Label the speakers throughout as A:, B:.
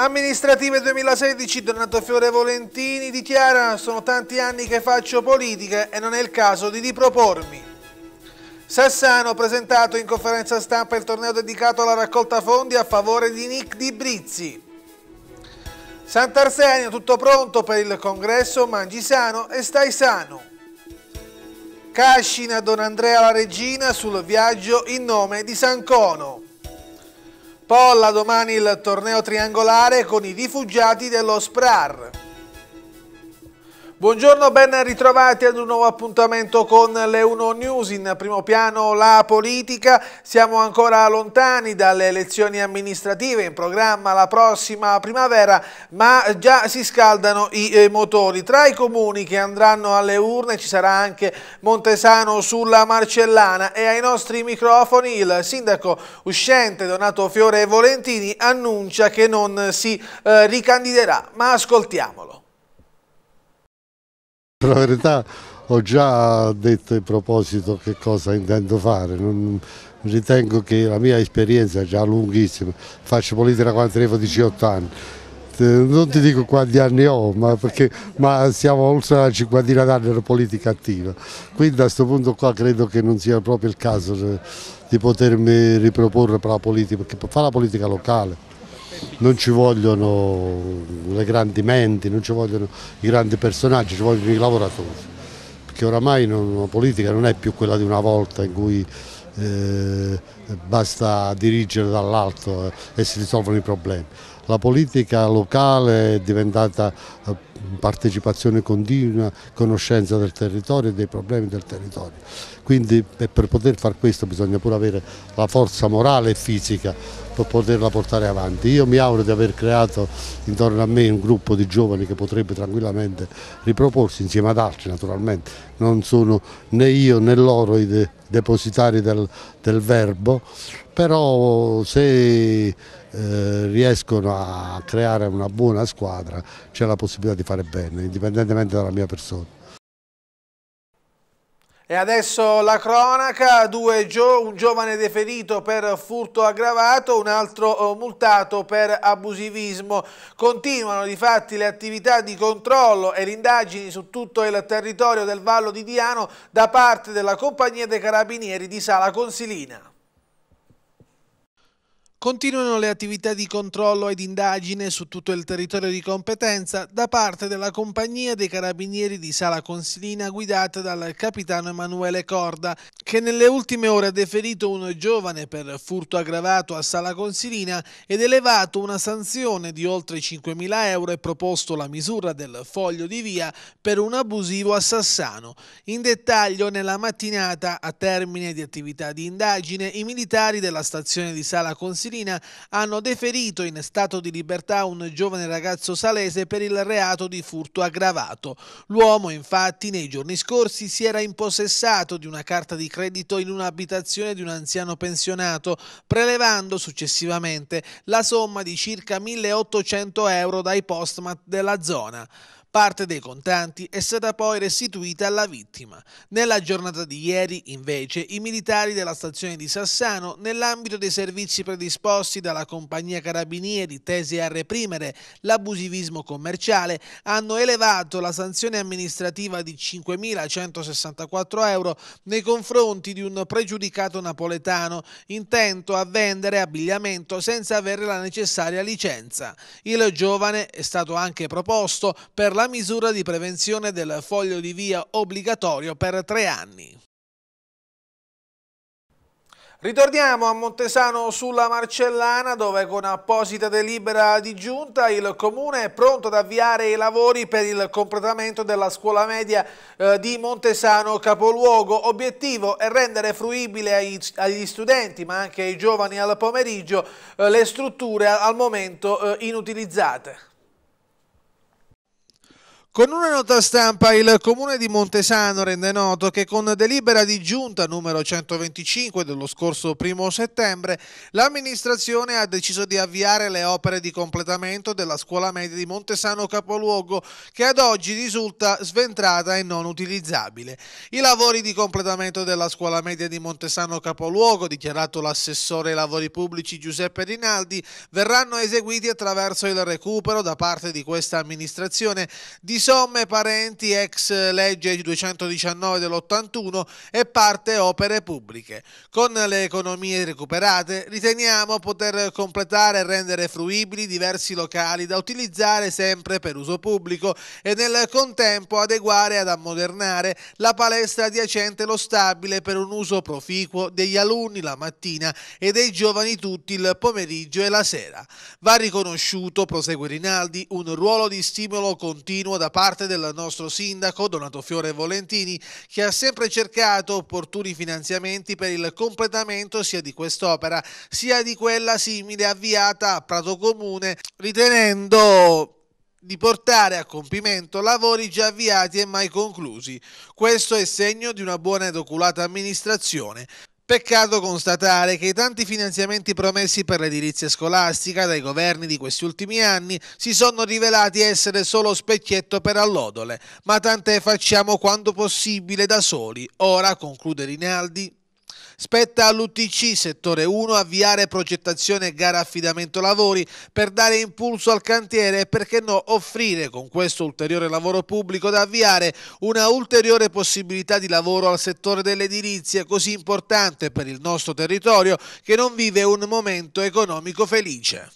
A: Amministrative 2016, Donato Fiore Volentini dichiara sono tanti anni che faccio politica e non è il caso di ripropormi. Sassano presentato in conferenza stampa il torneo dedicato alla raccolta fondi a favore di Nick Di Brizzi. Sant'Arsenio tutto pronto per il congresso Mangi sano e stai sano. Cascina Don Andrea la Regina sul viaggio in nome di San Cono. Polla domani il torneo triangolare con i rifugiati dello SPRAR. Buongiorno, ben ritrovati ad un nuovo appuntamento con le 1 News. In primo piano la politica. Siamo ancora lontani dalle elezioni amministrative, in programma la prossima primavera, ma già si scaldano i eh, motori. Tra i comuni che andranno alle urne ci sarà anche Montesano sulla Marcellana e ai nostri microfoni il sindaco uscente Donato Fiore Volentini annuncia che non si eh, ricandiderà, ma ascoltiamolo
B: la verità ho già detto in proposito che cosa intendo fare, non ritengo che la mia esperienza è già lunghissima, faccio politica quando avevo 18 anni, eh, non ti dico quanti anni ho, ma, perché, ma siamo oltre la cinquantina d'anni di politica attiva, quindi a questo punto qua credo che non sia proprio il caso eh, di potermi riproporre per la politica, perché fa la politica locale non ci vogliono le grandi menti, non ci vogliono i grandi personaggi, ci vogliono i lavoratori. Perché oramai non, la politica non è più quella di una volta in cui eh, basta dirigere dall'alto eh, e si risolvono i problemi. La politica locale è diventata eh, partecipazione continua, conoscenza del territorio e dei problemi del territorio. Quindi per poter fare questo bisogna pure avere la forza morale e fisica per poterla portare avanti. Io mi auguro di aver creato intorno a me un gruppo di giovani che potrebbe tranquillamente riproporsi insieme ad altri naturalmente, non sono né io né loro i de depositari del, del, verbo, però se eh, riescono a creare una buona squadra c'è la possibilità di fare bene, indipendentemente dalla mia persona.
A: E adesso la cronaca, gio un giovane deferito per furto aggravato, un altro eh, multato per abusivismo. Continuano di fatti le attività di controllo e le indagini su tutto il territorio del Vallo di Diano da parte della Compagnia dei Carabinieri di Sala Consilina. Continuano le attività di controllo ed indagine su tutto il territorio di competenza da parte della compagnia dei carabinieri di Sala Consilina guidata dal capitano Emanuele Corda, che nelle ultime ore ha deferito un giovane per furto aggravato a Sala Consilina ed elevato una sanzione di oltre 5.000 euro e proposto la misura del foglio di via per un abusivo assassino. In dettaglio, nella mattinata, a termine di attività di indagine, i militari della stazione di Sala Consilina Messilina hanno deferito in stato di libertà un giovane ragazzo salese per il reato di furto aggravato. L'uomo, infatti, nei giorni scorsi si era impossessato di una carta di credito in un'abitazione di un anziano pensionato, prelevando successivamente la somma di circa 1800 euro dai postmat della zona. Parte dei contanti è stata poi restituita alla vittima. Nella giornata di ieri, invece, i militari della stazione di Sassano, nell'ambito dei servizi predisposti dalla compagnia Carabinieri tesi a reprimere l'abusivismo commerciale, hanno elevato la sanzione amministrativa di 5.164 euro nei confronti di un pregiudicato napoletano intento a vendere abbigliamento senza avere la necessaria licenza. Il giovane è stato anche proposto per la misura di prevenzione del foglio di via obbligatorio per tre anni. Ritorniamo a Montesano sulla Marcellana dove con apposita delibera di giunta il comune è pronto ad avviare i lavori per il completamento della scuola media eh, di Montesano capoluogo. Obiettivo è rendere fruibile ai, agli studenti ma anche ai giovani al pomeriggio eh, le strutture al momento eh, inutilizzate. Con una nota stampa il comune di Montesano rende noto che con delibera di giunta numero 125 dello scorso 1 settembre l'amministrazione ha deciso di avviare le opere di completamento della scuola media di Montesano Capoluogo che ad oggi risulta sventrata e non utilizzabile. I lavori di completamento della scuola media di Montesano Capoluogo, dichiarato l'assessore ai lavori pubblici Giuseppe Rinaldi, verranno eseguiti attraverso il recupero da parte di questa amministrazione di Somme parenti ex legge 219 dell'81 e parte opere pubbliche. Con le economie recuperate riteniamo poter completare e rendere fruibili diversi locali da utilizzare sempre per uso pubblico e nel contempo adeguare ad ammodernare la palestra adiacente lo stabile per un uso proficuo degli alunni la mattina e dei giovani tutti il pomeriggio e la sera. Va riconosciuto, prosegue Rinaldi, un ruolo di stimolo continuo da parte parte del nostro sindaco Donato Fiore Volentini che ha sempre cercato opportuni finanziamenti per il completamento sia di quest'opera sia di quella simile avviata a Prato Comune ritenendo di portare a compimento lavori già avviati e mai conclusi. Questo è segno di una buona ed oculata amministrazione. Peccato constatare che i tanti finanziamenti promessi per l'edilizia scolastica dai governi di questi ultimi anni si sono rivelati essere solo specchietto per allodole, ma tante facciamo quanto possibile da soli. Ora, conclude Rinaldi, Spetta all'UTC settore 1 avviare progettazione gara affidamento lavori per dare impulso al cantiere e perché no offrire con questo ulteriore lavoro pubblico da avviare una ulteriore possibilità di lavoro al settore dell'edilizia così importante per il nostro territorio che non vive un momento economico felice.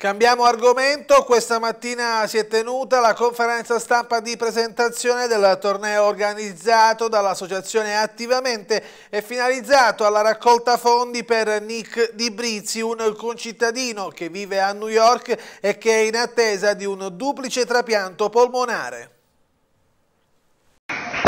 A: Cambiamo argomento, questa mattina si è tenuta la conferenza stampa di presentazione del torneo organizzato dall'associazione Attivamente e finalizzato alla raccolta fondi per Nick Di Brizzi, un concittadino che vive a New York e che è in attesa di un duplice trapianto polmonare.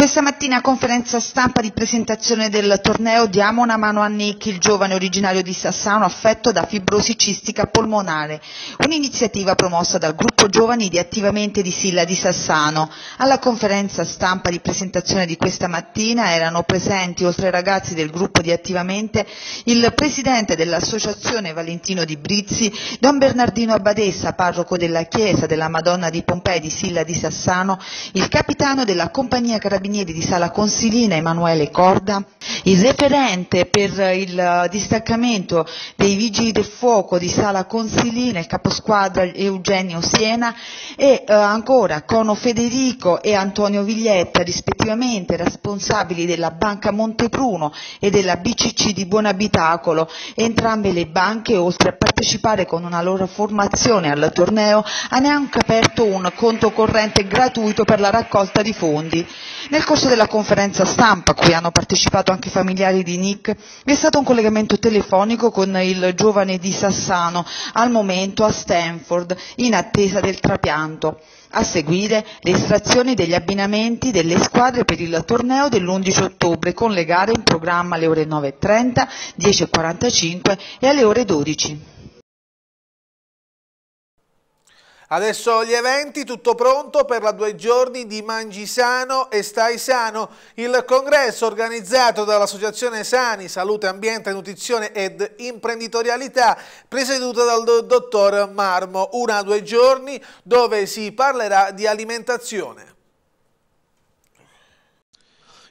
C: Questa mattina a conferenza stampa di presentazione del torneo diamo una mano a Nick, il giovane originario di Sassano affetto da fibrosi cistica polmonare, un'iniziativa promossa dal gruppo giovani di Attivamente di Silla di Sassano. Alla conferenza stampa di presentazione di questa mattina erano presenti, oltre ai ragazzi del gruppo di Attivamente, il presidente dell'associazione Valentino di Brizzi, Don Bernardino Abbadessa, parroco della chiesa della Madonna di Pompei di Silla di Sassano, il capitano della compagnia carabinieri Carabinieri di Sala Consilina Emanuele Corda, il referente per il eh, distaccamento dei Vigili del Fuoco di Sala Consilina, il caposquadra Eugenio Siena e eh, ancora Cono Federico e Antonio Viglietta, rispettivamente responsabili della Banca Montepruno e della BCC di Buonabitacolo, entrambe le banche, oltre a partecipare con una loro formazione al torneo, hanno anche aperto un conto corrente gratuito per la raccolta di fondi. Nel nel corso della conferenza stampa, a cui hanno partecipato anche i familiari di Nick, vi è stato un collegamento telefonico con il giovane di Sassano, al momento a Stanford, in attesa del trapianto. A seguire le estrazioni degli abbinamenti delle squadre per il torneo dell'11 ottobre con le gare in programma alle ore 9.30, 10.45 e alle ore 12.
A: Adesso gli eventi, tutto pronto per la due giorni di Mangi Sano e Stai Sano. Il congresso organizzato dall'Associazione Sani, Salute, Ambiente, Nutrizione ed Imprenditorialità, presieduta dal dottor Marmo. Una a due giorni dove si parlerà di alimentazione.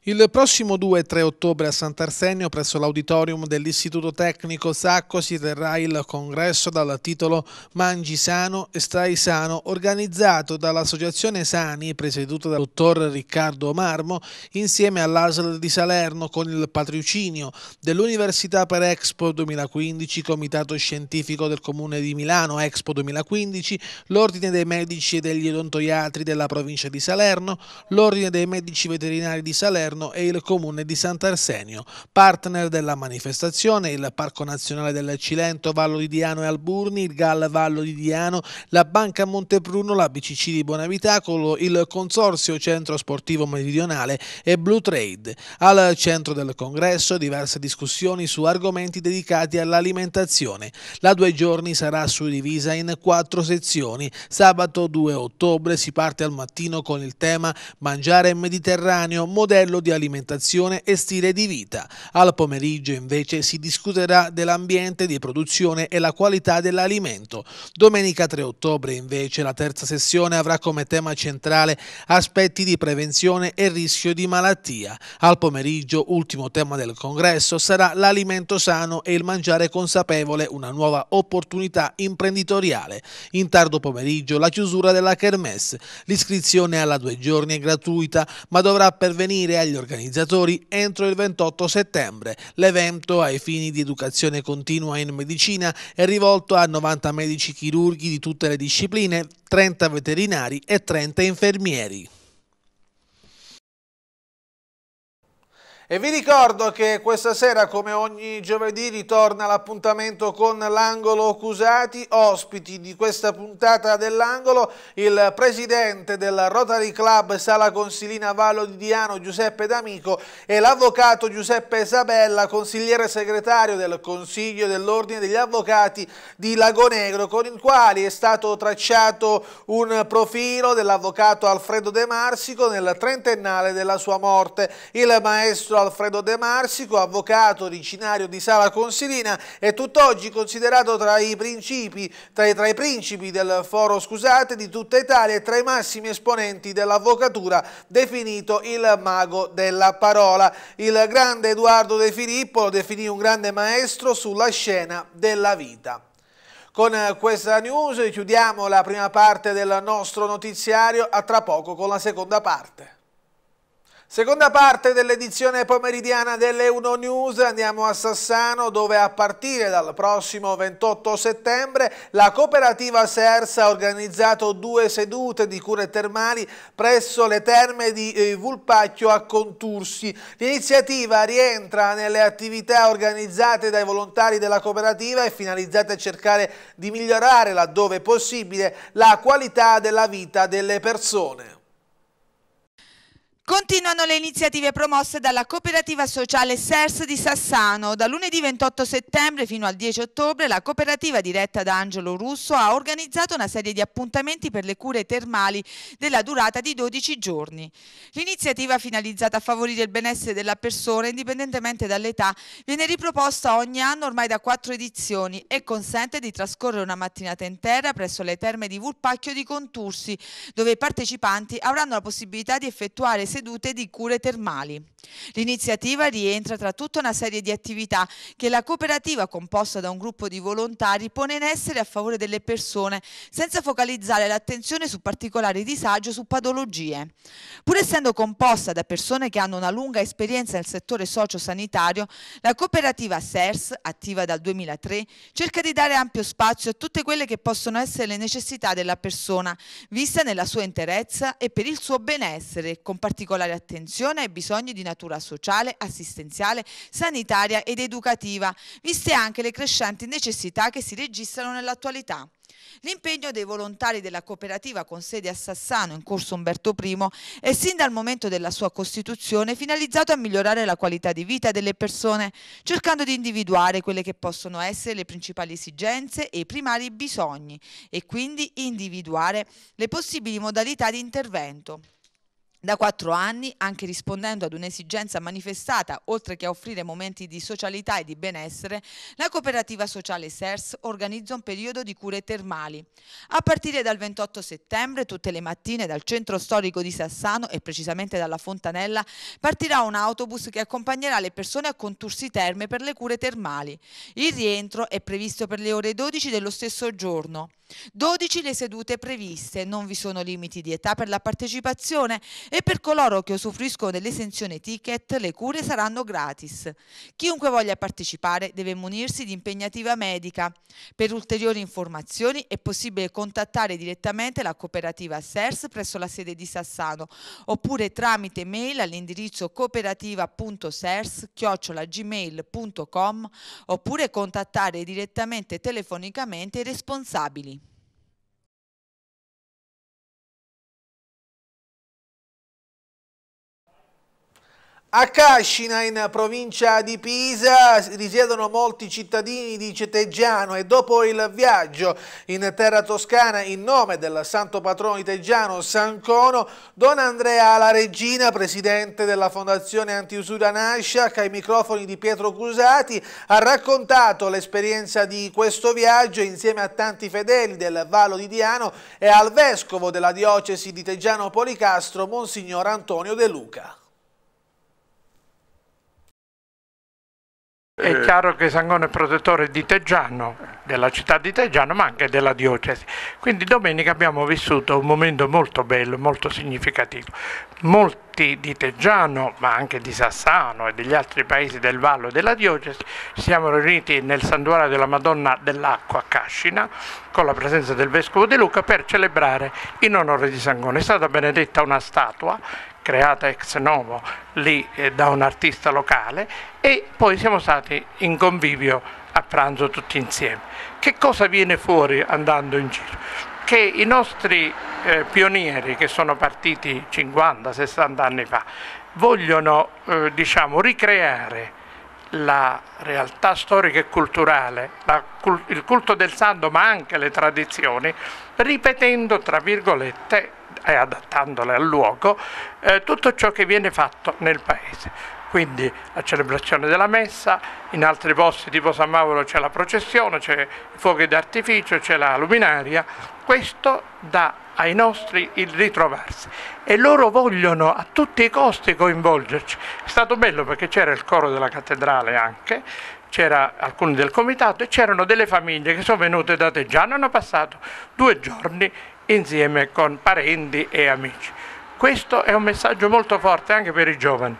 A: Il prossimo 2 e 3 ottobre a Sant'Arsenio presso l'auditorium dell'Istituto Tecnico Sacco si terrà il congresso dal titolo Mangi sano e stai sano organizzato dall'Associazione Sani presieduta dal dottor Riccardo Marmo insieme all'ASL di Salerno con il patrocinio dell'Università per Expo 2015, Comitato Scientifico del Comune di Milano Expo 2015, l'Ordine dei Medici e degli Odontoiatri della provincia di Salerno, l'Ordine dei Medici Veterinari di Salerno governo e il comune di Sant'Arsenio. Partner della manifestazione il Parco Nazionale del Cilento, Vallo di Diano e Alburni, il GAL Vallo di Diano, la Banca Montepruno, la BCC di Bonavitacolo, il Consorzio Centro Sportivo Meridionale e Blue Trade. Al centro del congresso diverse discussioni su argomenti dedicati all'alimentazione. La due giorni sarà suddivisa in quattro sezioni. Sabato 2 ottobre si parte al mattino con il tema Mangiare mediterraneo, modello di alimentazione e stile di vita. Al pomeriggio invece si discuterà dell'ambiente di produzione e la qualità dell'alimento. Domenica 3 ottobre invece la terza sessione avrà come tema centrale aspetti di prevenzione e rischio di malattia. Al pomeriggio, ultimo tema del congresso, sarà l'alimento sano e il mangiare consapevole, una nuova opportunità imprenditoriale. In tardo pomeriggio la chiusura della Kermesse. L'iscrizione alla due giorni è gratuita, ma dovrà pervenire agli dagli organizzatori entro il 28 settembre. L'evento, ai fini di educazione continua in medicina, è rivolto a 90 medici chirurghi di tutte le discipline, 30 veterinari e 30 infermieri. E vi ricordo che questa sera, come ogni giovedì, ritorna l'appuntamento con l'Angolo Accusati, ospiti di questa puntata dell'Angolo, il presidente del Rotary Club Sala Consilina Vallo di Diano, Giuseppe D'Amico, e l'avvocato Giuseppe Isabella, consigliere segretario del Consiglio dell'Ordine degli Avvocati di Lagonegro, con i quali è stato tracciato un profilo dell'avvocato Alfredo De Marsico nel trentennale della sua morte. Il maestro Alfredo De Marsico, avvocato originario di Sala Consilina, è tutt'oggi considerato tra i, principi, tra, i, tra i, principi, del foro scusate di tutta Italia e tra i massimi esponenti dell'avvocatura, definito il mago della parola. Il grande Edoardo De Filippo lo definì un grande maestro sulla scena della vita. Con questa news chiudiamo la prima parte del nostro notiziario, a tra poco con la seconda parte. Seconda parte dell'edizione pomeridiana delle Uno News, andiamo a Sassano dove a partire dal prossimo 28 settembre la cooperativa Sersa ha organizzato due sedute di cure termali presso le terme di eh, Vulpacchio a Contursi. L'iniziativa rientra nelle attività organizzate dai volontari della cooperativa e finalizzate a cercare di migliorare laddove possibile la qualità della vita delle persone.
C: Continuano le iniziative promosse dalla cooperativa sociale SERS di Sassano. Da lunedì 28 settembre fino al 10 ottobre la cooperativa diretta da Angelo Russo ha organizzato una serie di appuntamenti per le cure termali della durata di 12 giorni. L'iniziativa finalizzata a favorire il benessere della persona indipendentemente dall'età viene riproposta ogni anno ormai da quattro edizioni e consente di trascorrere una mattinata intera presso le terme di Vulpacchio di Contursi dove i partecipanti avranno la possibilità di effettuare sedute sedute di cure termali. L'iniziativa rientra tra tutta una serie di attività che la cooperativa composta da un gruppo di volontari pone in essere a favore delle persone senza focalizzare l'attenzione su particolari disagi o su patologie. Pur essendo composta da persone che hanno una lunga esperienza nel settore socio-sanitario, la cooperativa SERS, attiva dal 2003, cerca di dare ampio spazio a tutte quelle che possono essere le necessità della persona, vista nella sua interezza e per il suo benessere, con particolare particolare attenzione ai bisogni di natura sociale, assistenziale, sanitaria ed educativa, viste anche le crescenti necessità che si registrano nell'attualità. L'impegno dei volontari della cooperativa con sede a Sassano in corso Umberto I è sin dal momento della sua costituzione finalizzato a migliorare la qualità di vita delle persone, cercando di individuare quelle che possono essere le principali esigenze e i primari bisogni e quindi individuare le possibili modalità di intervento da quattro anni, anche rispondendo ad un'esigenza manifestata, oltre che a offrire momenti di socialità e di benessere, la cooperativa sociale SERS organizza un periodo di cure termali. A partire dal 28 settembre, tutte le mattine dal centro storico di Sassano e precisamente dalla Fontanella, partirà un autobus che accompagnerà le persone a Contursi Terme per le cure termali. Il rientro è previsto per le ore 12 dello stesso giorno. 12 le sedute previste, non vi sono limiti di età per la partecipazione e per coloro che usufruiscono dell'esenzione ticket le cure saranno gratis. Chiunque voglia partecipare deve munirsi di impegnativa medica. Per ulteriori informazioni è possibile contattare direttamente la cooperativa SERS presso la sede di Sassano oppure tramite mail all'indirizzo cooperativa.sers-gmail.com oppure contattare direttamente telefonicamente i responsabili.
A: A Cascina, in provincia di Pisa, risiedono molti cittadini di Ceteggiano e dopo il viaggio in terra toscana in nome del santo patrono di Teggiano, San Cono, Don Andrea La Regina, presidente della Fondazione Antiusura Nasciac, ai microfoni di Pietro Cusati, ha raccontato l'esperienza di questo viaggio insieme a tanti fedeli del Vallo di Diano e al vescovo della diocesi di Teggiano Policastro, Monsignor Antonio De Luca.
D: È eh. chiaro che Sangone è protettore di Teggiano, della città di Teggiano, ma anche della diocesi. Quindi domenica abbiamo vissuto un momento molto bello, molto significativo. Molti di Teggiano, ma anche di Sassano e degli altri paesi del Vallo e della diocesi, si siamo riuniti nel santuario della Madonna dell'Acqua a Cascina, con la presenza del Vescovo di Luca, per celebrare in onore di Sangone. È stata benedetta una statua creata ex novo lì eh, da un artista locale e poi siamo stati in convivio a pranzo tutti insieme. Che cosa viene fuori andando in giro? Che i nostri eh, pionieri che sono partiti 50-60 anni fa vogliono eh, diciamo, ricreare la realtà storica e culturale, la, il culto del santo ma anche le tradizioni, ripetendo tra virgolette e adattandole al luogo, eh, tutto ciò che viene fatto nel paese. Quindi la celebrazione della messa, in altri posti tipo San Mauro c'è la processione, c'è i fuochi d'artificio, c'è la luminaria, questo dà ai nostri il ritrovarsi e loro vogliono a tutti i costi coinvolgerci. È stato bello perché c'era il coro della cattedrale anche, c'era alcuni del comitato e c'erano delle famiglie che sono venute da Teggiano, hanno passato due giorni insieme con parenti e amici. Questo è un messaggio molto forte anche per i giovani.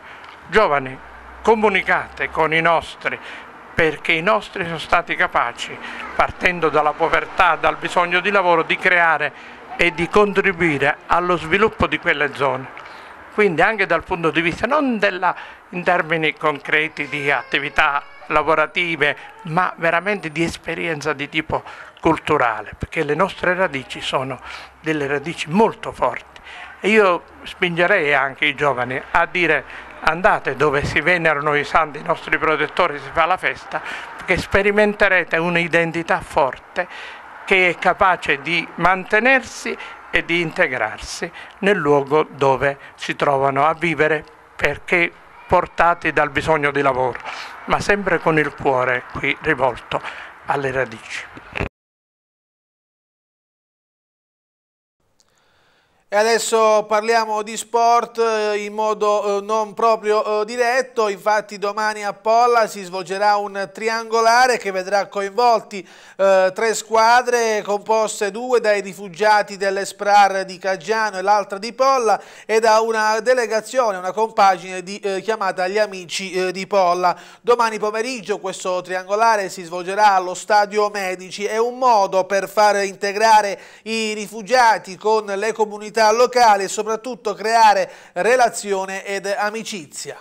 D: Giovani, comunicate con i nostri perché i nostri sono stati capaci, partendo dalla povertà, dal bisogno di lavoro, di creare e di contribuire allo sviluppo di quelle zone. Quindi anche dal punto di vista non della, in termini concreti di attività lavorative, ma veramente di esperienza di tipo culturale, perché le nostre radici sono delle radici molto forti. E io spingerei anche i giovani a dire andate dove si venerano i santi, i nostri protettori, si fa la festa, perché sperimenterete un'identità forte che è capace di mantenersi e di integrarsi nel luogo dove si trovano a vivere, perché portati dal bisogno di lavoro, ma sempre con il cuore qui rivolto alle radici.
A: E adesso parliamo di sport eh, in modo eh, non proprio eh, diretto, infatti domani a Polla si svolgerà un triangolare che vedrà coinvolti tre squadre composte due dai rifugiati dell'Esprar di Caggiano e l'altra di Polla e da una delegazione, una compagine di, chiamata Gli Amici di Polla. Domani pomeriggio questo triangolare si svolgerà allo Stadio Medici, è un modo per far integrare i rifugiati con le comunità locali e soprattutto creare relazione ed amicizia.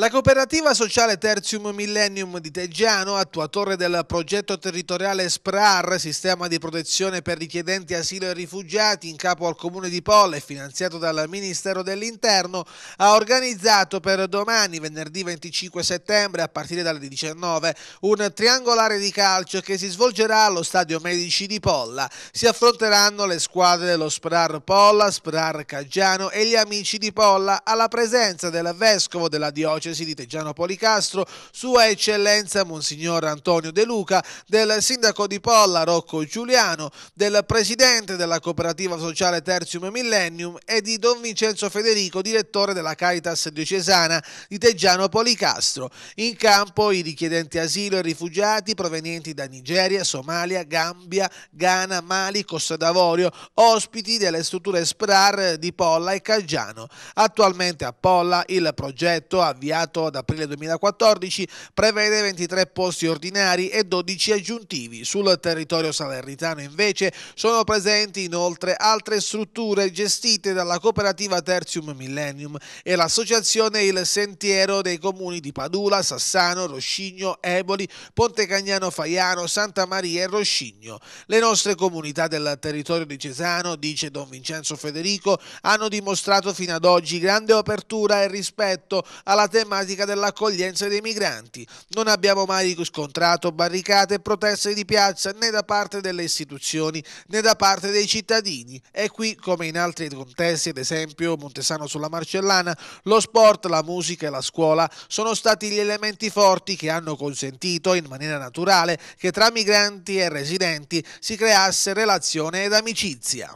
A: La cooperativa sociale Terzium Millennium di Teggiano, attuatore del progetto territoriale SPRAR, sistema di protezione per richiedenti asilo e rifugiati in capo al comune di Polle, finanziato dal Ministero dell'Interno, ha organizzato per domani, venerdì 25 settembre, a partire dalle 19, un triangolare di calcio che si svolgerà allo Stadio Medici di Polla. Si affronteranno le squadre dello SPRAR Polla, SPRAR Caggiano e gli amici di Polla alla presenza del vescovo della diocesi diocesi di Teggiano Policastro, Sua Eccellenza Monsignor Antonio De Luca, del sindaco di Polla Rocco Giuliano, del presidente della cooperativa sociale Terzium Millennium e di Don Vincenzo Federico, direttore della Caritas diocesana di Teggiano Policastro. In campo i richiedenti asilo e rifugiati provenienti da Nigeria, Somalia, Gambia, Ghana, Mali, Costa d'Avorio, ospiti delle strutture SPRAR di Polla e Caggiano. Attualmente a Polla il progetto avviato avviato ad aprile 2014, prevede 23 posti ordinari e 12 aggiuntivi. Sul territorio salernitano invece sono presenti inoltre altre strutture gestite dalla cooperativa Terzium Millennium e l'associazione Il Sentiero dei comuni di Padula, Sassano, Roscigno, Eboli, Ponte Cagnano Faiano, Santa Maria e Roscigno. Le nostre comunità del territorio di Cesano, dice Don Vincenzo Federico, hanno dimostrato fino ad oggi grande apertura e rispetto alla terra tematica dell'accoglienza dei migranti. Non abbiamo mai riscontrato barricate e proteste di piazza né da parte delle istituzioni né da parte dei cittadini. E qui, come in altri contesti, ad esempio Montesano sulla Marcellana, lo sport, la musica e la scuola sono stati gli elementi forti che hanno consentito in maniera naturale che tra migranti e residenti si creasse relazione ed amicizia.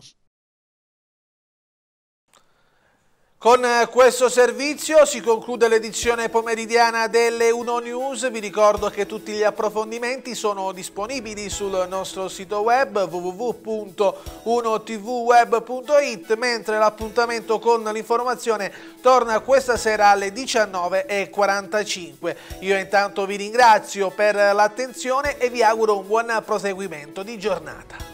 A: Con eh, questo servizio si conclude l'edizione pomeridiana delle Uno News. Vi ricordo che tutti gli approfondimenti sono disponibili sul nostro sito web www.unotvweb.it, mentre l'appuntamento con l'informazione torna questa sera alle 19.45. Io intanto vi ringrazio per l'attenzione e vi auguro un buon proseguimento di giornata.